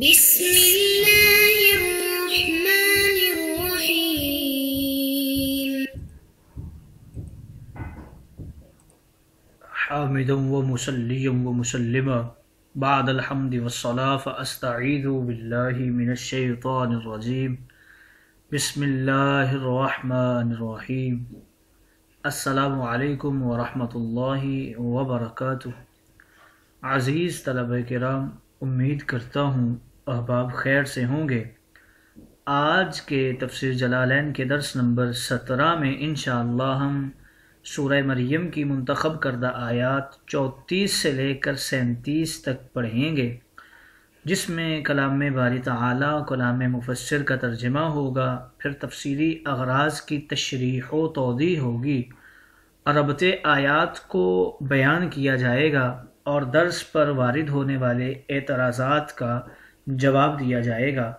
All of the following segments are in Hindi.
بسم الله الرحمن الرحيم حامدا ومسليا ومسلما بعد الحمد والصلاة فأستعيذ بالله من الشيطان الرجيم بسم الله الرحمن الرحيم السلام عليكم ورحمة الله وبركاته عزيز طلبة کرام امید کرتا ہوں अहबाब खैर से होंगे आज के तफसर जलालैन के दर्स नंबर सत्रह में इन हम सूर्य मरियम की मंतखब करदा आयात चौंतीस से लेकर सैंतीस तक पढ़ेंगे जिसमें कलाम बारी तला कलाम मुफसर का तर्जमा होगा फिर तफसीली अगराज की तशरी तोदी होगी अरबत आयात को बयान किया जाएगा और दर्स पर वारद होने वाले एतराज़ात का जवाब दिया जाएगा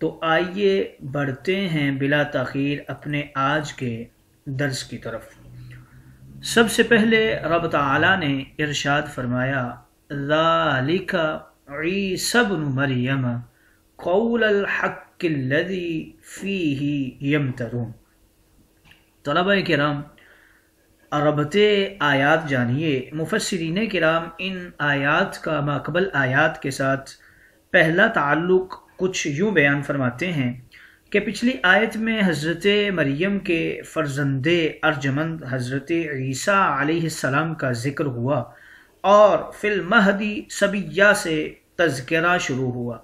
तो आइए बढ़ते हैं बिला तखीर अपने आज के दर्स की तरफ सबसे पहले रब तला ने इरशाद फरमाया ज़ालिका मरियम कौल फ़ी ही यम तलबा तलब राम अरबत आयात जानिए मुफसरीन के राम इन आयात का माकबल आयात के साथ पहला ताल्लुक कुछ यूँ बयान फरमाते हैं कि पिछली आयत में हज़रत मरियम के फ़रजंदे अर्जमंद हज़रत ईसा आसमाम का ज़िक्र हुआ और फिल महदी सबिया से तजकरा शुरू हुआ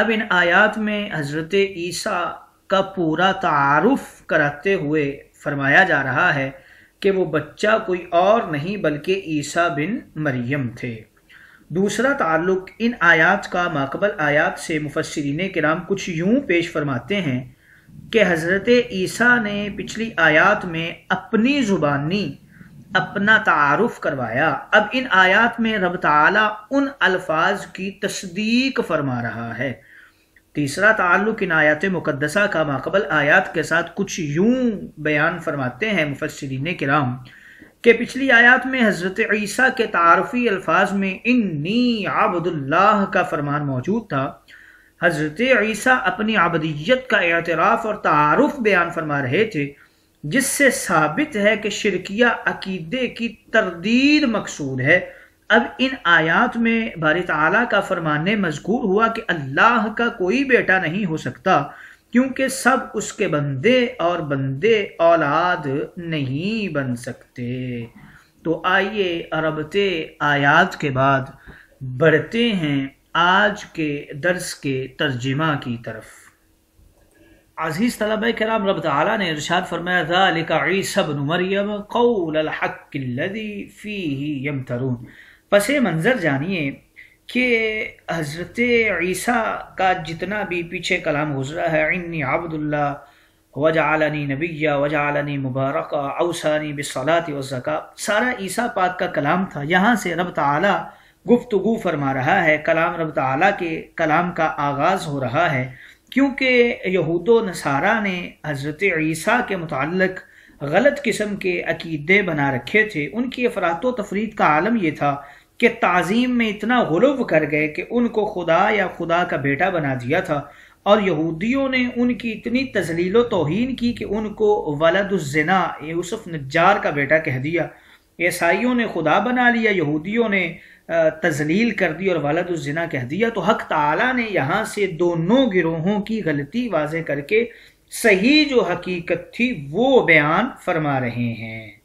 अब इन आयात में हज़रत ईसा का पूरा तारफ़ कराते हुए फरमाया जा रहा है कि वो बच्चा कोई और नहीं बल्कि ईसा बिन मरियम थे दूसरा ताल्लुक इन आयात का माकबल आयात से मुफसरीन नाम कुछ यूं पेश फरमाते हैं कि हज़रत ईसा ने पिछली आयात में अपनी ज़ुबानी अपना तारफ़ करवाया अब इन आयात में रब उन अल्फाज की तस्दीक फरमा रहा है तीसरा ताल्लुक इन आयात मुकदसा का माकबल आयात के साथ कुछ यूं बयान फरमाते हैं मुफसरीन नाम कि पिछली आयात में हज़रत ईसा के तारफ़ी अल्फाज में इन आबदुल्लाह का फरमान मौजूद था हज़रत ईसा अपनी आबदीत का एतराफ़ और तारफ़ बयान फरमा रहे थे जिससे साबित है कि शिरकिया अकीदे की तरदीद मकसूद है अब इन आयात में बार तला का फरमान मजकूर हुआ कि अल्लाह का कोई बेटा नहीं हो सकता क्योंकि सब उसके बंदे और बंदे औलाद नहीं बन सकते तो आइए अरबते आयात के बाद बढ़ते हैं आज के दर्स के तर्जिमा की तरफ अजीज़ तलब कराम रब तला ने इर्शाद फरमाया कौल फी ही यम तरून पसे मंज़र जानिए कि हज़रत ईसा का जितना भी पीछे कलाम गुजरा है इन्नी आबदुल्ला वजालनी नबिया वजालनी मुबारक अवसानी बिसलात वज़क़ा सारा ईसा पाक का कलाम था यहाँ से रब तला गुफ्तगु फरमा रहा है कलाम रब ताली के कलाम का आगाज़ हो रहा है क्योंकि यहूद नसारा ने हज़रत ईसा के मुतक गलत किस्म के अकीदे बना रखे थे उनकी अफरात तफरीत का आलम यह था के तज़ीम में इतना गुलव कर गए कि उनको खुदा या खुदा का बेटा बना दिया था और यहूदियों ने उनकी इतनी तजलील तोहन की कि उनको वलदुलजना यूसुफ नजार का बेटा कह दिया ईसाइयों ने खुदा बना लिया यहूदियों ने तजलील कर दी और वालदुलजना कह दिया तो हक तला ने यहाँ से दोनों गिरोहों की गलती वाजें करके सही जो हकीकत थी वो बयान फरमा रहे हैं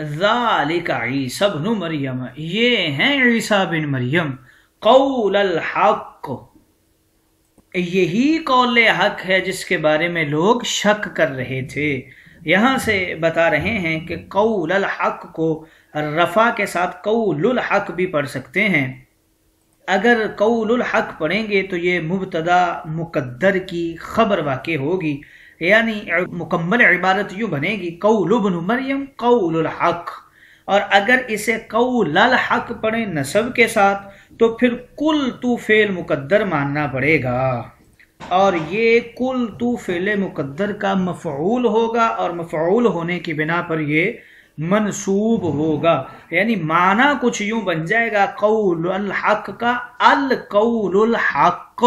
ईसा मरियम ये हैं ईसा बिन मरियम कौल हक यही कौल हक है जिसके बारे में लोग शक कर रहे थे यहाँ से बता रहे हैं कि कौल हक को रफ़ा के साथ कौल हक भी पढ़ सकते हैं अगर कौल हक पढ़ेंगे तो ये मुबतदा मुकद्दर की खबर वाक़ होगी यानी मुकम्मल इबारत यूं बनेगी कौलबन मरियम कौल हक और अगर इसे कौल हक पढ़े नसब के साथ तो फिर कुल तू फेल मुकद्दर मानना पड़ेगा और ये कुल तू फेल मुकद्दर का मफूल होगा और मफूल होने की बिना पर ये मनसूब होगा यानी माना कुछ यूं बन जाएगा कौल हक का अल कौल हक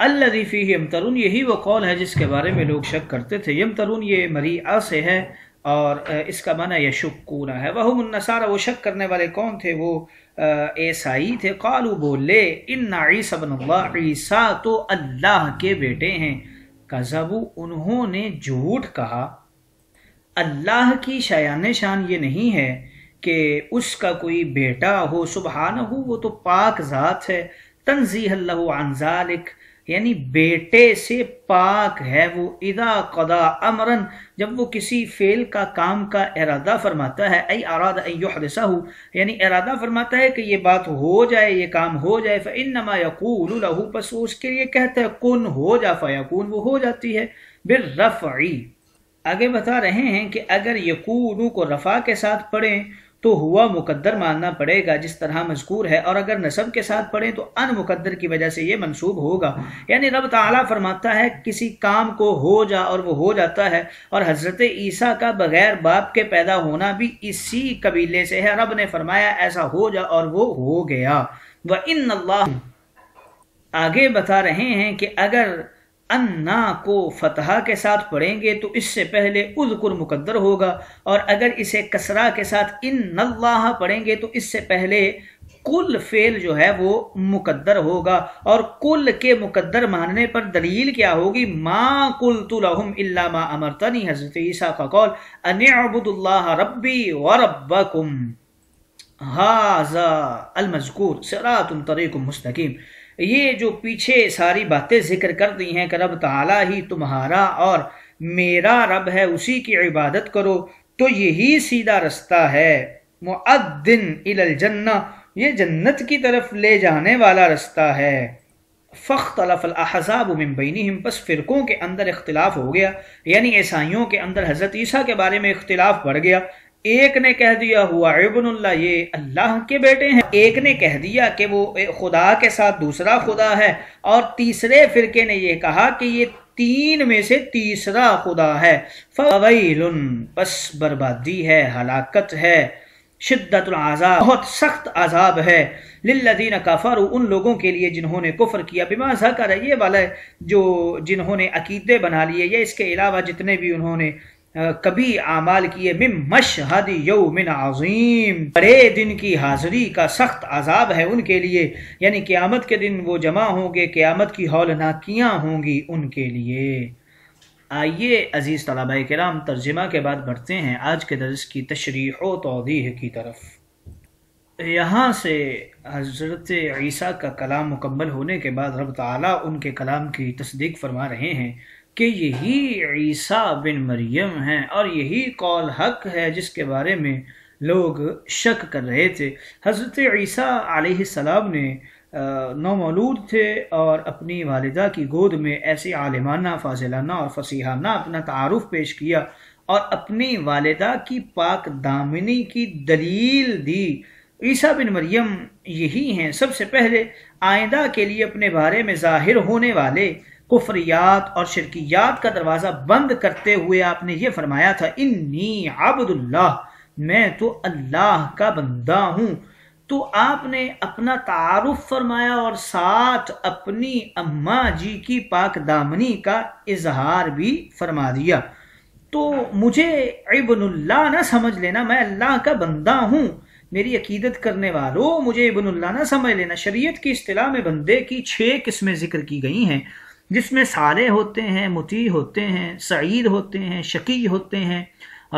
अल्लफ़ी तरुन यही वो कौल है जिसके बारे में लोग शक करते थे यम तरुन ये आ से है और इसका माना यशुकूना है वह मुन्नसारा वो शक करने वाले कौन थे वो ईसाई थे कालू बोले इन नाईसा ईसा तो अल्लाह के बेटे हैं कजबू उन्होंने झूठ कहा अल्लाह की शायान शान ये नहीं है कि उसका कोई बेटा हो सुबहान हो वो तो पाक ज़ात है तनजी अल्लाह अनजालिक यानी बेटे से पाक है वो इदा कदा अमरन जब वो किसी फेल का काम का इरादा फरमाता है अई अरादा हो यानी इरादा फरमाता है कि ये बात हो जाए ये काम हो जाए इन नमा यकूल लहू बस वो उसके लिए कहता है कौन हो जा फ़यकून वो हो जाती है बिर रफ आगे बता रहे हैं कि अगर यकूनू को रफ़ा के साथ पढ़ें तो हुआ मुकद्दर मानना पड़ेगा जिस तरह मजकूर है और अगर नसब के साथ पढ़े तो अन मुकद्दर की वजह से ये मनसूब होगा यानी रब ताला फरमाता है किसी काम को हो जा और वो हो जाता है और हज़रत ईसा का बगैर बाप के पैदा होना भी इसी कबीले से है रब ने फरमाया ऐसा हो जा और वो हो गया व इन आगे बता रहे हैं कि अगर अन्ना को फतहा के साथ पढ़ेंगे तो इससे पहले उजकुर मुकद्दर होगा और अगर इसे कसरा के साथ इन नल्लाह पढ़ेंगे तो इससे पहले कुल फेल जो है वो मुकद्दर होगा और कुल के मुकद्दर मानने पर दलील क्या होगी मा कुल तुलहम इल्ला मा अमरतनी हजरत ईसा का कौल अनबुदुल्लाह रब्बी व रब्बकुम हाजा अलमजकूर सरातुम तरीकुम मुस्तकीम ये जो पीछे सारी बातें जिक्र कर दी हैं कि रब ताला ही तुम्हारा और मेरा रब है उसी की इबादत करो तो यही सीधा रास्ता है मुद्दिन इलल जन्ना ये जन्नत की तरफ ले जाने वाला रास्ता है फ़ख्त अहज़ाब मुम्बिन बस फ़िरक़ों के अंदर इख्तलाफ हो गया यानी ईसाइयों के अंदर हज़रत ईसा के बारे में इख्तलाफ बढ़ गया एक ने कह दिया हुआ इबनुल्ला ये अल्लाह के बेटे हैं एक ने कह दिया कि वो खुदा के साथ दूसरा खुदा है और तीसरे फिरके ने यह कहा कि ये तीन में से तीसरा खुदा है फवैल बस बर्बादी है हलाकत है शिद्दत आज़ाब बहुत सख्त आज़ाब है लिल्लदीन काफर उन लोगों के लिए जिन्होंने कुफर किया बिमा जकर ये वाला है जो जिन्होंने अकीदे बना लिए या इसके अलावा जितने भी उन्होंने कभी आमाल किए मिम मशहद मिन आजीम बड़े दिन की हाजिरी का सख्त आजाब है उनके लिए यानी क़्यामत के दिन वो जमा होंगे क़्यामत की हौलनाकियाँ होंगी उनके लिए आइए अज़ीज़ तलाबा कराम तर्जमा के बाद बढ़ते हैं आज के दर्ज की तशरीह तोदीह की तरफ यहाँ से हज़रत ईसा का कलाम मुकम्मल होने के बाद रब तला उनके कलाम की तस्दीक फरमा रहे हैं कि यही ईसा बिन मरियम हैं और यही कौल हक है जिसके बारे में लोग शक कर रहे थे हज़रत ईसा सलाम ने नौमलूद थे और अपनी वालदा की गोद में ऐसे आलिमाना फाजिलाना और फसीहाना अपना तारफ़ पेश किया और अपनी वालदा की पाक दामिनी की दलील दी ईसा बिन मरियम यही हैं सबसे पहले आयदा के लिए अपने बारे में जाहिर होने वाले कुफरियात और शिरकियात का दरवाज़ा बंद करते हुए आपने ये फरमाया था इन्नी आबदुल्लाह मैं तो अल्लाह का बंदा हूँ तो आपने अपना तारुफ फरमाया और साथ अपनी अम्मा जी की पाक दामनी का इजहार भी फरमा दिया तो मुझे इबनुल्ला ना समझ लेना मैं अल्लाह का बंदा हूँ मेरी अकीदत करने वालों मुझे इबनुल्ला ना समझ लेना शरीयत की अतलाह में बंदे की छः किस्में जिक्र की गई हैं जिसमें साले होते हैं मुती होते हैं सईद होते हैं शकी होते हैं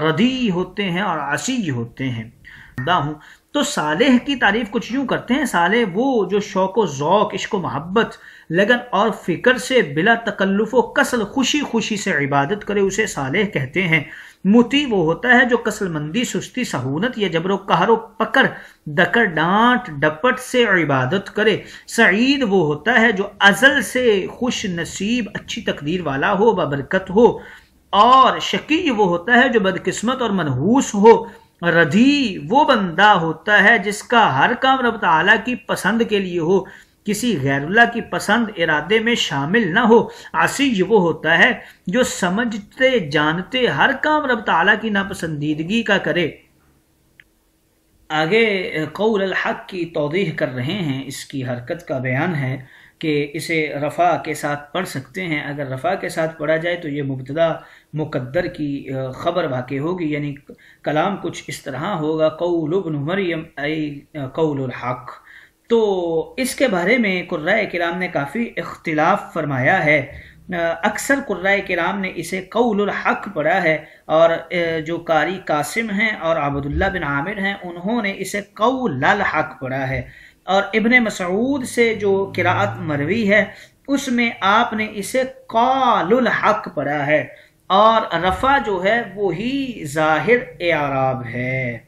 रदी होते हैं और आसी होते हैं तो सालेह की तारीफ कुछ यूं करते हैं साले वो जो शौक व ओक़ इश्क मोहब्बत लगन और फ़िक्र से बिला तकल्लुफ़ व कसल खुशी खुशी से इबादत करे उसे सालेह कहते हैं मुती वो होता है जो कसलमंदी सुस्ती सहूनत या जबरो कहरो पकड़ दकर डांट डपट से इबादत करे सईद वो होता है जो अजल से खुश नसीब अच्छी तकदीर वाला हो बबरकत हो और शकी वो होता है जो बदकिस्मत और मनहूस हो रधी वो बंदा होता है जिसका हर काम रब तला की पसंद के लिए हो किसी गैरुल्ला की पसंद इरादे में शामिल ना हो आसीज वो होता है जो समझते जानते हर काम रब तला की नापसंदीदगी का करे आगे कौल हक की तोदीह कर रहे हैं इसकी हरकत का बयान है कि इसे रफ़ा के साथ पढ़ सकते हैं अगर रफ़ा के साथ पढ़ा जाए तो ये मुबतदा मुकद्दर की ख़बर वाक़ होगी यानी कलाम कुछ इस तरह होगा उबन मरियम आई कौल हक तो इसके बारे में कुर्रा कराम ने काफ़ी इख्तिलाफ फरमाया है अक्सर कुर्रा कराम ने इसे कौल हक पढ़ा है और जो कारी कासिम हैं और आबदुल्ला बिन आमिर हैं उन्होंने इसे कौल हक पढ़ा है और इबन मसूद से जो किरात मरवी है उसमें आपने इसे कौल हक पढ़ा है और रफा जो है वो ही जाहिर आराब है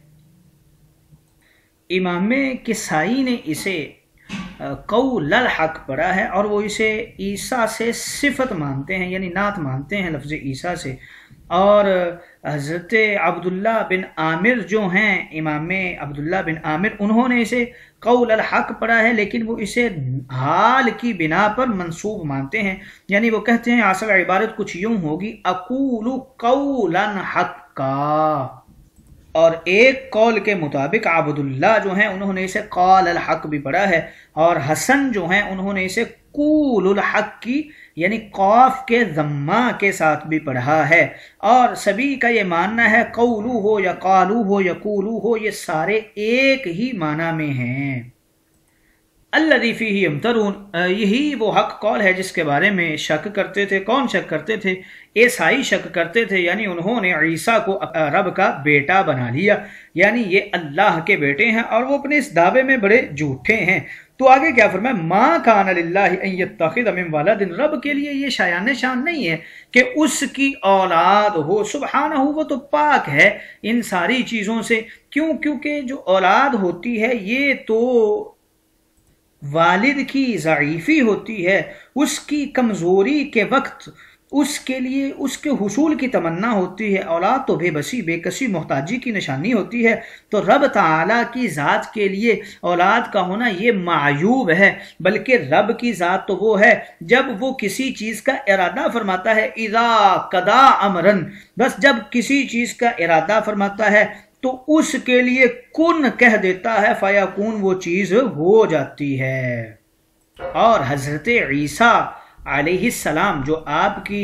इमाम किसाई ने इसे कऊ लल हक पढ़ा है और वो इसे ईसा से सिफत मानते हैं यानी नात मानते हैं लफ्ज़ ईसा से और हज़रत अब्दुल्ला बिन आमिर जो हैं इमाम अब्दुल्ला बिन आमिर उन्होंने इसे कौल हक पड़ा है लेकिन वो इसे हाल की बिना पर मंसूब मानते हैं यानी वो कहते हैं आसल इबारत कुछ यूं होगी अकूल कौलन हक का और एक कॉल के मुताबिक आबदुल्ला जो हैं उन्होंने इसे अल हक भी पढ़ा है और हसन जो हैं उन्होंने इसे कूल हक की यानी कौफ के जम्मा के साथ भी पढ़ा है और सभी का ये मानना है कौलू हो या कालू हो या कूलू हो ये सारे एक ही माना में हैं अल्लदीफ़ी ही अमतरून यही वो हक कौल है जिसके बारे में शक करते थे कौन शक करते थे ईसाई शक करते थे यानी उन्होंने ईसा को रब का बेटा बना लिया यानी ये अल्लाह के बेटे हैं और वो अपने इस दावे में बड़े झूठे हैं तो आगे क्या फरमाए माँ का अमिन वाला दिन रब के लिए ये शायान शान नहीं है कि उसकी औलाद हो सुबहाना हो वो तो पाक है इन सारी चीज़ों से क्यों क्योंकि जो औलाद होती है ये तो वालिद की ज़यीफ़ी होती है उसकी कमज़ोरी के वक्त उसके लिए उसके हसूल की तमन्ना होती है औलाद तो बेबसी बेकसी मोहताजी की निशानी होती है तो रब ताला की ज़ात के लिए औलाद का होना ये मायूब है बल्कि रब की ज़ात तो वो है जब वो किसी चीज़ का इरादा फरमाता है इरा कदा अमरन बस जब किसी चीज़ का इरादा फरमाता है तो उसके लिए कुन कह देता है फयाकून वो चीज़ हो जाती है और हज़रत ईसा सलाम जो आपकी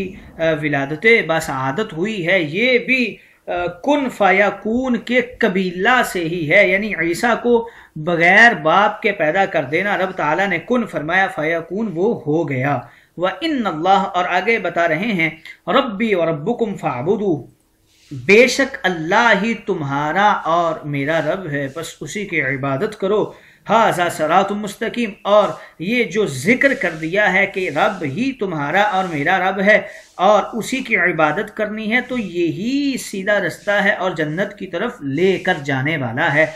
विलादत बासहादत हुई है ये भी कन फ़याकून के कबीला से ही है यानी ईसा को बगैर बाप के पैदा कर देना रब ताला ने कन फरमाया फ़याकून वो हो गया व इन अल्लाह और आगे बता रहे हैं रब्बी और रब्बुकुम फ़ाबुदू बेशक अल्लाह ही तुम्हारा और मेरा रब है बस उसी की इबादत करो हाजा तुम मुस्तकीम और ये जो जिक्र कर दिया है कि रब ही तुम्हारा और मेरा रब है और उसी की इबादत करनी है तो यही सीधा रास्ता है और जन्नत की तरफ लेकर जाने वाला है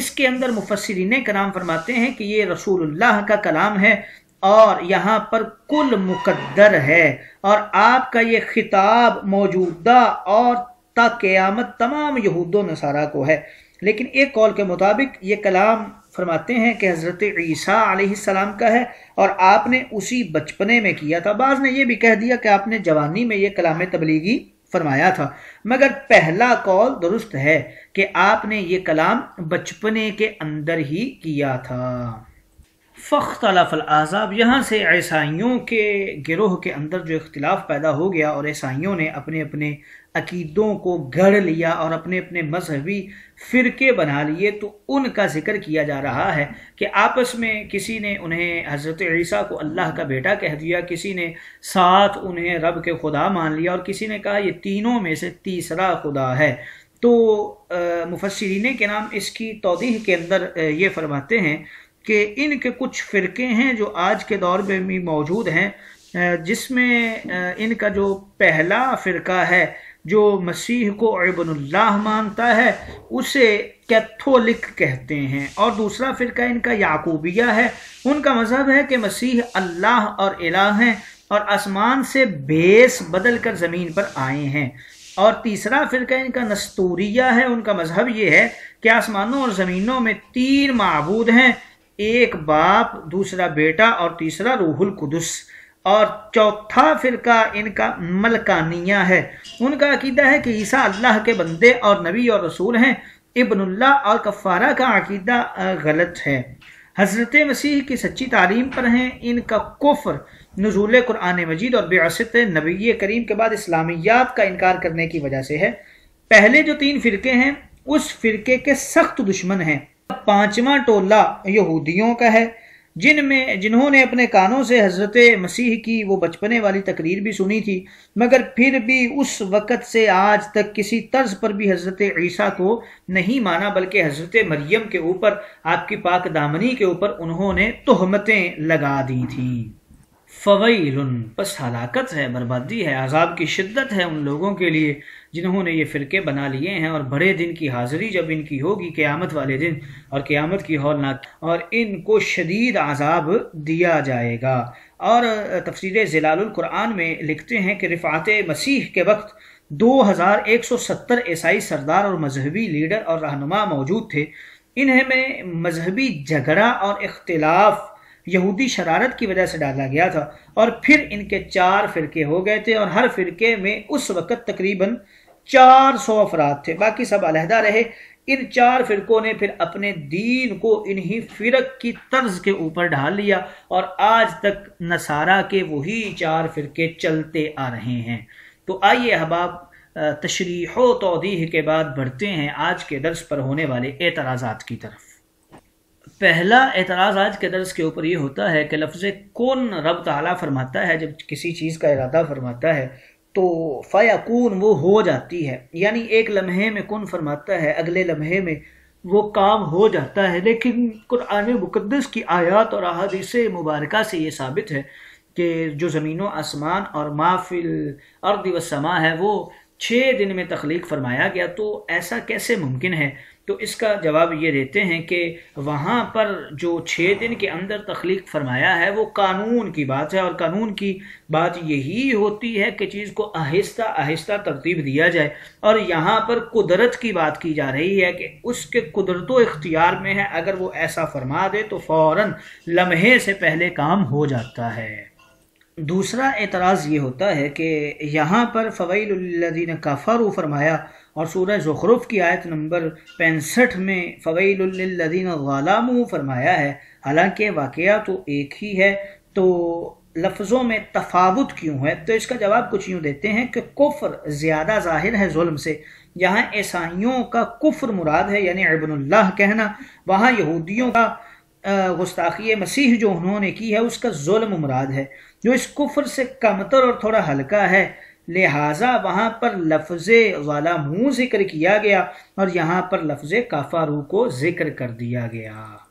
इसके अंदर मुफसरीन नाम फरमाते हैं कि ये रसूलुल्लाह का कलाम है और यहाँ पर कुल मुकद्दर है और आपका ये खिताब मौजूदा और ता क़यामत तमाम यहूद नसारा को है लेकिन एक कॉल के मुताबिक ये कलाम फरमाते हैं कि हज़रत ईसा सलाम का है और आपने उसी बचपने में किया था बाज़ ने यह भी कह दिया कि आपने जवानी में यह कलाम तबलीगी फरमाया था मगर पहला कॉल दुरुस्त है कि आपने ये कलाम बचपने के अंदर ही किया था फ़ख्त आज़ाब यहाँ से ईसाइयों के गिरोह के अंदर जो इख्तलाफ पैदा हो गया और ईसाइयों ने अपने अपने अकीदों को गढ़ लिया और अपने अपने मजहबी फ़िरके बना लिए तो उनका जिक्र किया जा रहा है कि आपस में किसी ने उन्हें हज़रत ईसा को अल्लाह का बेटा कह दिया किसी ने साथ उन्हें रब के खुदा मान लिया और किसी ने कहा ये तीनों में से तीसरा खुदा है तो मुफसरीन के नाम इसकी तोदी के अंदर ये फरमाते हैं कि इनके कुछ फ़िरके हैं जो आज के दौर में भी मौजूद हैं जिसमें इनका जो पहला फ़िरका है जो मसीह को अबनल्लाह मानता है उसे कैथोलिक कहते हैं और दूसरा फ़िरका इनका याकूबिया है उनका मज़हब है कि मसीह अल्लाह और अला हैं और आसमान से भेस बदल कर ज़मीन पर आए हैं और तीसरा फ़िरका इनका नस्तूरिया है उनका मज़हब ये है कि आसमानों और ज़मीनों में तीन मबूद हैं एक बाप दूसरा बेटा और तीसरा रूहुल कुदस और चौथा फिरका इनका मलकानिया है उनका अकीदा है कि ईसा अल्लाह के बंदे और नबी और रसूल हैं इबनुल्ला और कफ़ारा का अकीदा गलत है हजरत मसीह की सच्ची तालीम पर हैं इनका कुफर नजूल कुरान मजीद और बेसत नबी करीम के बाद इस्लामियात का इनकार करने की वजह से है पहले जो तीन फ़िरके हैं उस फ़िरके के सख्त दुश्मन हैं पांचवा टोला यहूदियों का है जिनमें जिन्होंने अपने कानों से हजरत मसीह की वो बचपने वाली तकरीर भी सुनी थी मगर फिर भी उस वक़्त से आज तक किसी तर्ज पर भी हजरत ईसा को नहीं माना बल्कि हजरत मरियम के ऊपर आपकी पाक दामनी के ऊपर उन्होंने तहमतें लगा दी थी फ़वैल बस हलाकत है बर्बादी है आज़ाब की शिद्दत है उन लोगों के लिए जिन्होंने ये फ़िरके बना लिए हैं और बड़े दिन की हाज़िरी जब इनकी होगी क़्यामत वाले दिन और क़्यामत की हौलनाक और इनको शदीद आज़ाब दिया जाएगा और तफसर जिलान में लिखते हैं कि रिफात मसीह के वक्त 2170 ईसाई सरदार और मजहबी लीडर और रहनुमा मौजूद थे इन्हें में मजहबी झगड़ा और इख्तलाफ यहूदी शरारत की वजह से डाला गया था और फिर इनके चार फिरके हो गए थे और हर फिरके में उस वक़्त तकरीबन चार सौ अफराद थे बाकी सब अलहदा रहे इन चार फिरकों ने फिर अपने दीन को इन्हीं फिरक की तर्ज के ऊपर ढाल लिया और आज तक नसारा के वही चार फिरके चलते आ रहे हैं तो आइए अहबाब तशरीह तोदीह के बाद बढ़ते हैं आज के दर्स पर होने वाले एतराज़ात की तरफ पहला एतराज़ आज के दर्स के ऊपर ये होता है कि लफ्ज़ कौन रब तला फरमाता है जब किसी चीज़ का इरादा फरमाता है तो फ़याकून वो हो जाती है यानी एक लम्हे में कौन फरमाता है अगले लम्हे में वो काम हो जाता है लेकिन कुरान मुकदस की आयात और अहादीस मुबारक से ये साबित है कि जो जमीनों आसमान और माफिल अर्द समा है वो छः दिन में तख्लीक फरमाया गया तो ऐसा कैसे मुमकिन है तो इसका जवाब ये देते हैं कि वहाँ पर जो छः दिन के अंदर तख्लीक फरमाया है वो कानून की बात है और कानून की बात यही होती है कि चीज़ को आहिस्ता आहिस्ता तरतीब दिया जाए और यहाँ पर कुदरत की बात की जा रही है कि उसके कुदरत इख्तियार में है अगर वो ऐसा फरमा दे तो फ़ौर लम्हे से पहले काम हो जाता है दूसरा एतराज़ ये होता है कि यहाँ पर फ़वैलदीन काफ़ारू फरमाया और सूरह ज़ुखरुफ की आयत नंबर पैंसठ में फ़वैलदीन गालाम फरमाया है हालांकि वाक़ तो एक ही है तो लफ्ज़ों में तफावत क्यों है तो इसका जवाब कुछ यूँ देते हैं कि कुफ्र ज़्यादा ज़ाहिर है म से यहाँ ईसाइयों का कुफ्र मुराद है यानी अबनल्ला कहना वहाँ यहूदियों का गुस्ताखी मसीह जो उन्होंने की है उसका जुल्म मुराद है जो इस कुफर से कमतर और थोड़ा हल्का है लिहाजा वहाँ पर लफ्ज मुंह जिक्र किया गया और यहाँ पर लफ्ज काफारू को जिक्र कर दिया गया